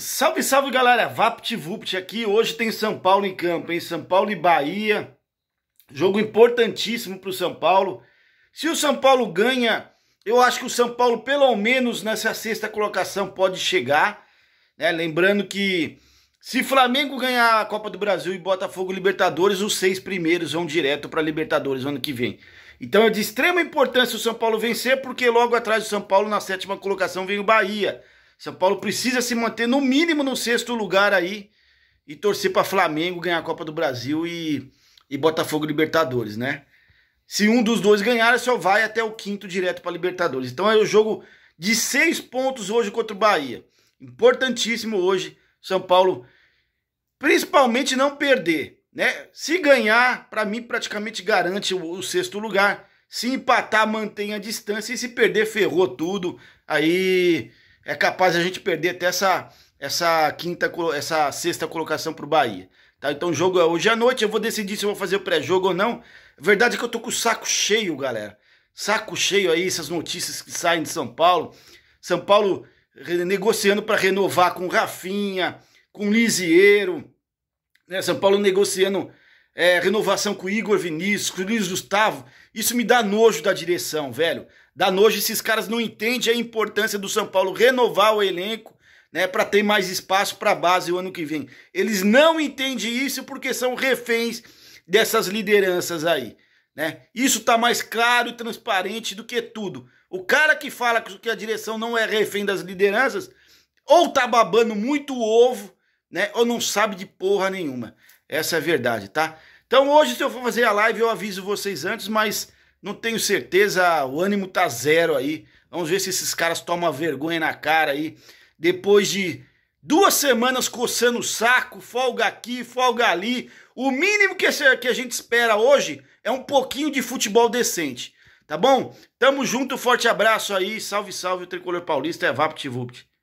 Salve, salve galera, Vupt aqui. Hoje tem São Paulo em campo, em São Paulo e Bahia. Jogo importantíssimo para o São Paulo. Se o São Paulo ganha, eu acho que o São Paulo, pelo menos nessa sexta colocação, pode chegar. Né? Lembrando que se Flamengo ganhar a Copa do Brasil e Botafogo Libertadores, os seis primeiros vão direto para Libertadores ano que vem. Então é de extrema importância o São Paulo vencer, porque logo atrás do São Paulo, na sétima colocação, vem o Bahia. São Paulo precisa se manter no mínimo no sexto lugar aí e torcer para Flamengo ganhar a Copa do Brasil e, e Botafogo Libertadores, né? Se um dos dois ganhar, só vai até o quinto direto para Libertadores. Então é o jogo de seis pontos hoje contra o Bahia. Importantíssimo hoje, São Paulo, principalmente não perder, né? Se ganhar, para mim praticamente garante o, o sexto lugar. Se empatar, mantém a distância e se perder, ferrou tudo. Aí é capaz a gente perder até essa, essa quinta, essa sexta colocação para o Bahia. Tá? Então o jogo é hoje à noite, eu vou decidir se eu vou fazer o pré-jogo ou não. A verdade é que eu tô com o saco cheio, galera. Saco cheio aí, essas notícias que saem de São Paulo. São Paulo eh, negociando para renovar com Rafinha, com Lisieiro. Né? São Paulo negociando é, renovação com Igor Vinícius, com Luiz Gustavo. Isso me dá nojo da direção, velho. Dá nojo esses caras não entendem a importância do São Paulo renovar o elenco, né, para ter mais espaço para base o ano que vem. Eles não entendem isso porque são reféns dessas lideranças aí, né? Isso tá mais claro e transparente do que tudo. O cara que fala que a direção não é refém das lideranças, ou tá babando muito ovo, né? Ou não sabe de porra nenhuma. Essa é a verdade, tá? Então hoje, se eu for fazer a live, eu aviso vocês antes, mas não tenho certeza, o ânimo tá zero aí. Vamos ver se esses caras tomam vergonha na cara aí. Depois de duas semanas coçando o saco, folga aqui, folga ali. O mínimo que a gente espera hoje é um pouquinho de futebol decente. Tá bom? Tamo junto, forte abraço aí. Salve, salve, o Tricolor Paulista é VaptVupt.